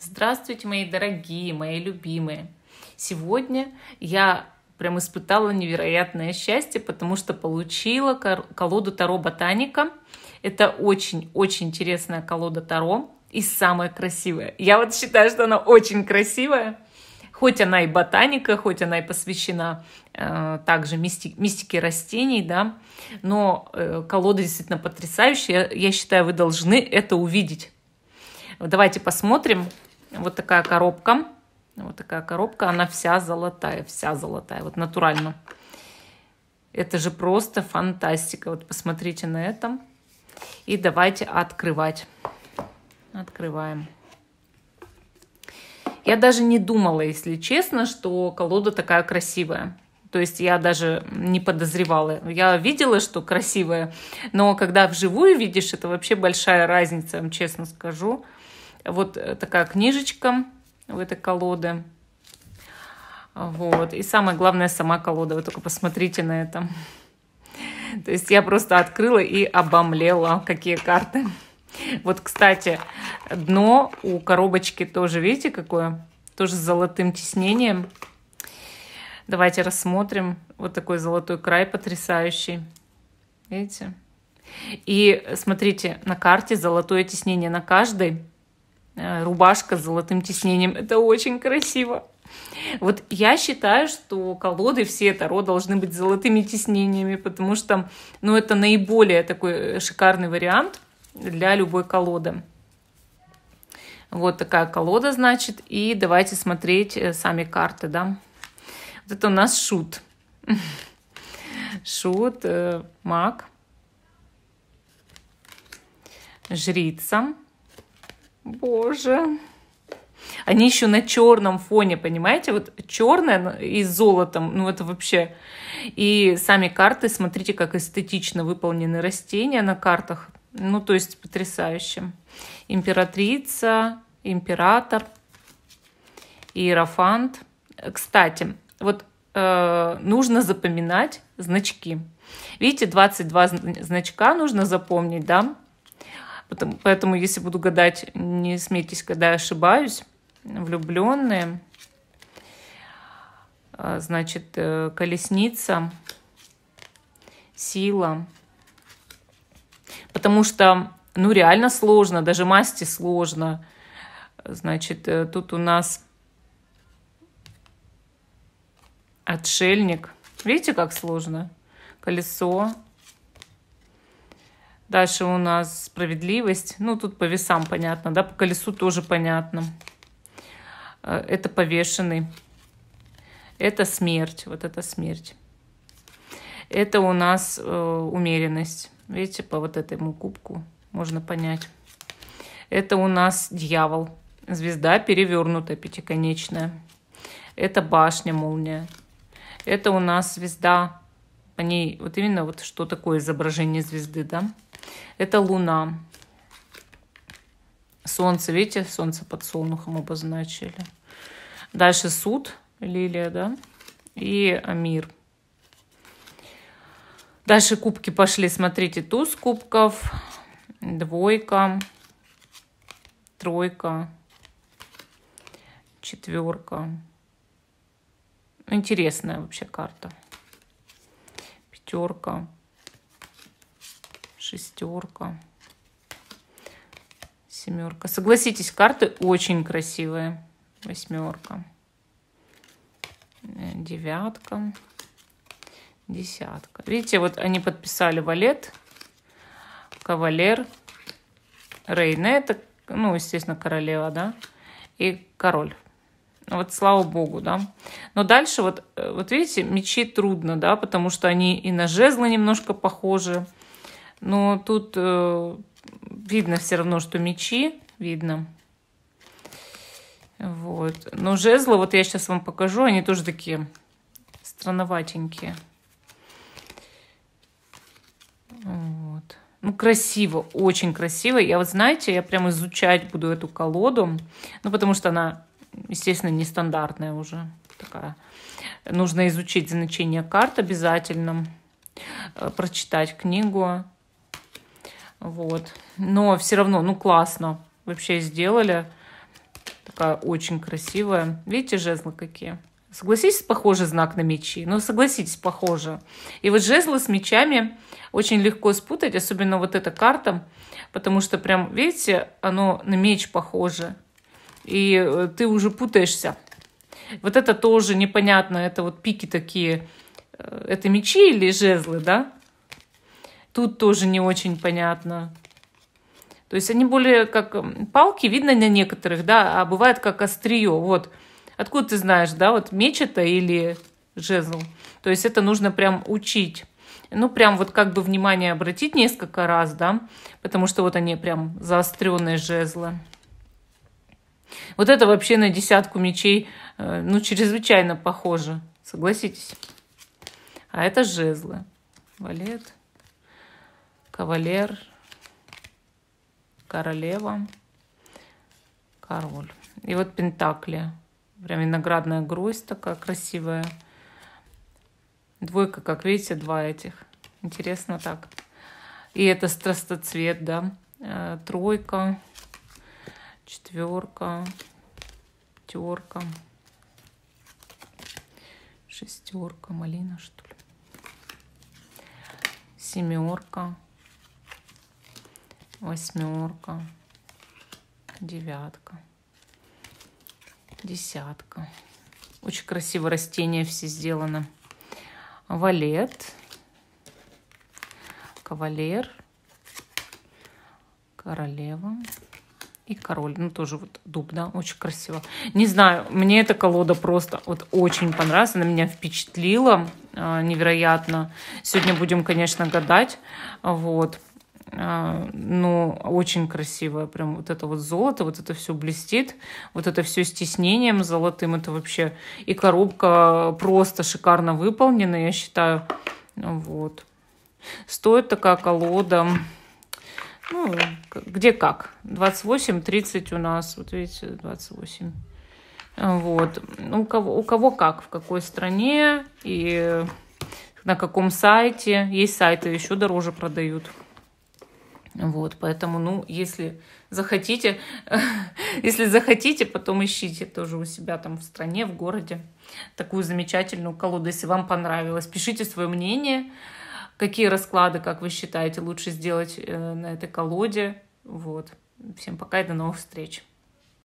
Здравствуйте, мои дорогие, мои любимые. Сегодня я прям испытала невероятное счастье, потому что получила колоду Таро Ботаника. Это очень-очень интересная колода Таро и самая красивая. Я вот считаю, что она очень красивая. Хоть она и ботаника, хоть она и посвящена э, также мисти, мистике растений, да, но э, колода действительно потрясающая. Я, я считаю, вы должны это увидеть. Давайте посмотрим, вот такая коробка. Вот такая коробка. Она вся золотая, вся золотая. Вот натурально. Это же просто фантастика. Вот посмотрите на это. И давайте открывать. Открываем. Я даже не думала, если честно, что колода такая красивая. То есть я даже не подозревала. Я видела, что красивая, но когда вживую видишь, это вообще большая разница, вам честно скажу. Вот э, такая книжечка в этой колоде. Вот. И самое главное, сама колода. Вы только посмотрите на это. То есть я просто открыла и обомлела, какие карты. Вот, кстати, дно у коробочки тоже, видите, какое? Тоже с золотым тиснением. Давайте рассмотрим. Вот такой золотой край потрясающий. Видите? И смотрите, на карте золотое тиснение на каждой. Э, рубашка с золотым тиснением. Это очень красиво. Вот я считаю, что колоды все Таро должны быть золотыми тиснениями, потому что ну, это наиболее такой э, шикарный вариант для любой колоды. Вот такая колода, значит. И давайте смотреть э, сами карты, да. Вот это у нас шут. Шут, маг, жрица, Боже. Они еще на черном фоне, понимаете? Вот черное и с золотом, ну это вообще. И сами карты, смотрите, как эстетично выполнены растения на картах. Ну, то есть потрясающе. Императрица, император, иерофант. Кстати, вот э, нужно запоминать значки. Видите, 22 значка нужно запомнить, да? поэтому, если буду гадать, не смейтесь, когда ошибаюсь. Влюбленные. А, значит, э, колесница, сила. Потому что, ну, реально сложно, даже масти сложно. Значит, э, тут у нас отшельник. Видите, как сложно? Колесо, Дальше у нас справедливость. Ну, тут по весам понятно, да, по колесу тоже понятно. Э, это повешенный. Это смерть, вот это смерть. Это у нас э, умеренность. Видите, по вот этому кубку можно понять. Это у нас дьявол. Звезда перевернутая, пятиконечная. Это башня, молния. Это у нас звезда. По ней вот именно вот что такое изображение звезды, да? Это луна. Солнце, видите, солнце под солнухом обозначили. Дальше суд, лилия, да, и мир. Дальше кубки пошли, смотрите, туз кубков, двойка, тройка, четверка. Интересная вообще карта. Пятерка шестерка, семерка. Согласитесь, карты очень красивые. Восьмерка, э, девятка, десятка. Видите, вот они подписали валет, кавалер, рейне, это, ну, естественно, королева, да, и король. Ну, вот слава богу, да. Но дальше вот, э, вот видите, мечи трудно, да, потому что они и на жезлы немножко похожи. Но тут э, видно все равно, что мечи. Видно. Вот. Но жезлы, вот я сейчас вам покажу, они тоже такие странноватенькие. Вот. Ну, красиво, очень красиво. Я вот, знаете, я прям изучать буду эту колоду. Ну, потому что она, естественно, нестандартная уже такая. Нужно изучить значение карт обязательно, э, прочитать книгу. Вот. Но все равно, ну, классно. Вообще сделали. Такая очень красивая. Видите, жезлы какие? Согласитесь, похоже знак на мечи? Ну, согласитесь, похоже. И вот жезлы с мечами очень легко спутать, особенно вот эта карта, потому что прям, видите, оно на меч похоже. И э, ты уже путаешься. Вот это тоже непонятно, это вот пики такие, э, это мечи или жезлы, да? Тут тоже не очень понятно. То есть они более как палки, видно на некоторых, да, а бывает как острие. Вот откуда ты знаешь, да, вот меч это или жезл. То есть это нужно прям учить. Ну, прям вот как бы внимание обратить несколько раз, да, потому что вот они прям заостренные жезлы. Вот это вообще на десятку мечей, э, ну, чрезвычайно похоже, согласитесь. А это жезлы. Валет кавалер, королева, король. И вот пентакли. Прям виноградная грусть такая красивая. Двойка, как видите, два этих. Интересно так. И это страстоцвет, да. Э, тройка, четверка, пятерка, шестерка, малина, что ли. Семерка восьмерка, девятка, десятка. Очень красиво растения все сделано. Валет, кавалер, королева и король. Ну, тоже вот дуб, да, очень красиво. Не знаю, мне эта колода просто вот очень понравилась, она меня впечатлила э, невероятно. Сегодня будем, конечно, гадать, вот. А, ну, очень красивая, прям вот это вот золото, вот это все блестит, вот это все с тиснением золотым, это вообще и коробка просто шикарно выполнена, я считаю, вот. Стоит такая колода, ну, где как, 28-30 у нас, вот видите, 28. Вот. У кого, у кого как, в какой стране и на каком сайте. Есть сайты еще дороже продают. Вот, поэтому, ну, если захотите, если захотите, потом ищите тоже у себя там в стране, в городе такую замечательную колоду, если вам понравилось. Пишите свое мнение, какие расклады, как вы считаете, лучше сделать э, на этой колоде. Вот. Всем пока и до новых встреч.